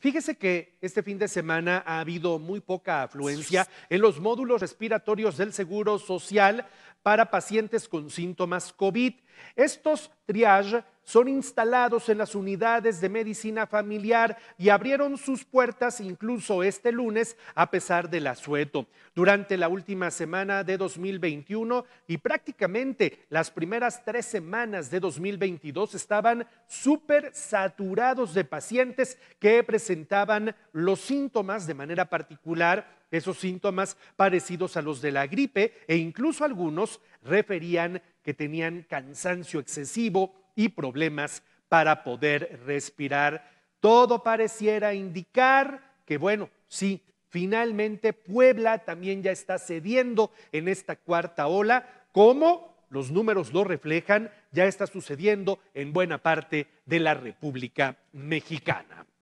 Fíjese que este fin de semana ha habido muy poca afluencia en los módulos respiratorios del Seguro Social para pacientes con síntomas COVID. Estos triage son instalados en las unidades de medicina familiar y abrieron sus puertas incluso este lunes a pesar del asueto. Durante la última semana de 2021 y prácticamente las primeras tres semanas de 2022 estaban súper saturados de pacientes que presentaban los síntomas de manera particular esos síntomas parecidos a los de la gripe e incluso algunos referían que tenían cansancio excesivo y problemas para poder respirar. Todo pareciera indicar que, bueno, sí, finalmente Puebla también ya está cediendo en esta cuarta ola, como los números lo reflejan, ya está sucediendo en buena parte de la República Mexicana.